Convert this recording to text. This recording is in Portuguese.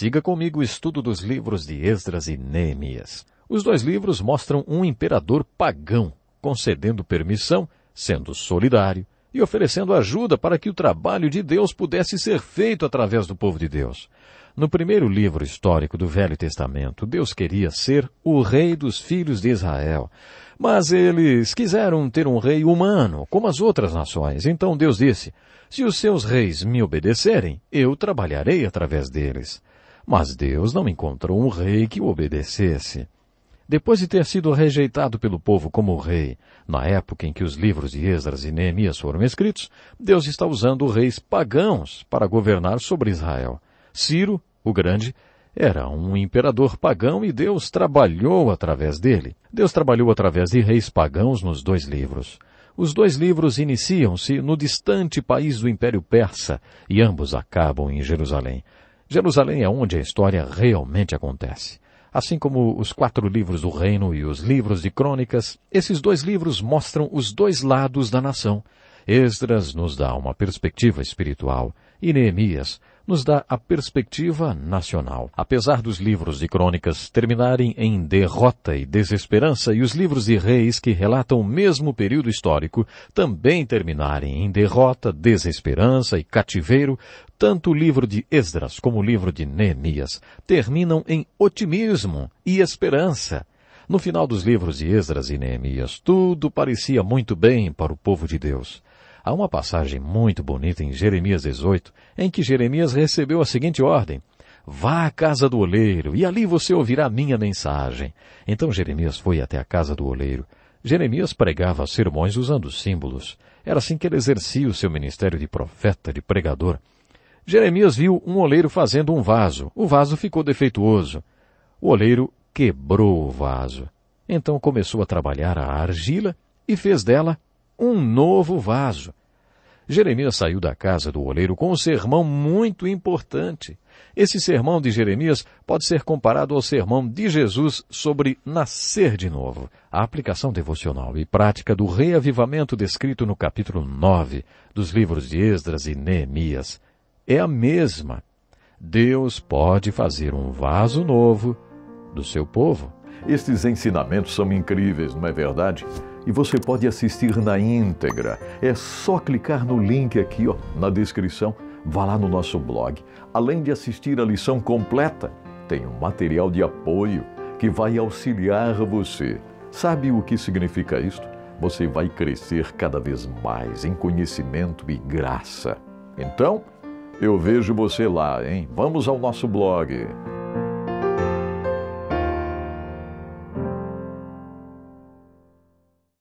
Siga comigo o estudo dos livros de Esdras e Neemias. Os dois livros mostram um imperador pagão concedendo permissão, sendo solidário e oferecendo ajuda para que o trabalho de Deus pudesse ser feito através do povo de Deus. No primeiro livro histórico do Velho Testamento, Deus queria ser o rei dos filhos de Israel. Mas eles quiseram ter um rei humano, como as outras nações. Então Deus disse: Se os seus reis me obedecerem, eu trabalharei através deles. Mas Deus não encontrou um rei que o obedecesse. Depois de ter sido rejeitado pelo povo como rei, na época em que os livros de Esdras e Neemias foram escritos, Deus está usando reis pagãos para governar sobre Israel. Ciro, o Grande, era um imperador pagão e Deus trabalhou através dele. Deus trabalhou através de reis pagãos nos dois livros. Os dois livros iniciam-se no distante país do Império Persa e ambos acabam em Jerusalém. Jerusalém é onde a história realmente acontece. Assim como os quatro livros do reino e os livros de crônicas, esses dois livros mostram os dois lados da nação. Esdras nos dá uma perspectiva espiritual e Neemias nos dá a perspectiva nacional. Apesar dos livros de crônicas terminarem em derrota e desesperança e os livros de reis que relatam o mesmo período histórico também terminarem em derrota, desesperança e cativeiro, tanto o livro de Esdras como o livro de Neemias terminam em otimismo e esperança. No final dos livros de Esdras e Neemias, tudo parecia muito bem para o povo de Deus. Há uma passagem muito bonita em Jeremias 18, em que Jeremias recebeu a seguinte ordem: Vá à casa do oleiro, e ali você ouvirá minha mensagem. Então Jeremias foi até a casa do oleiro. Jeremias pregava sermões usando símbolos. Era assim que ele exercia o seu ministério de profeta, de pregador. Jeremias viu um oleiro fazendo um vaso. O vaso ficou defeituoso. O oleiro quebrou o vaso. Então começou a trabalhar a argila e fez dela um novo vaso. Jeremias saiu da casa do oleiro com um sermão muito importante. Esse sermão de Jeremias pode ser comparado ao sermão de Jesus sobre nascer de novo, a aplicação devocional e prática do reavivamento descrito no capítulo 9 dos livros de Esdras e Neemias. É a mesma. Deus pode fazer um vaso novo do seu povo. Estes ensinamentos são incríveis, não é verdade? e você pode assistir na íntegra. É só clicar no link aqui ó, na descrição, vá lá no nosso blog. Além de assistir a lição completa, tem um material de apoio que vai auxiliar você. Sabe o que significa isto? Você vai crescer cada vez mais em conhecimento e graça. Então, eu vejo você lá, hein? Vamos ao nosso blog.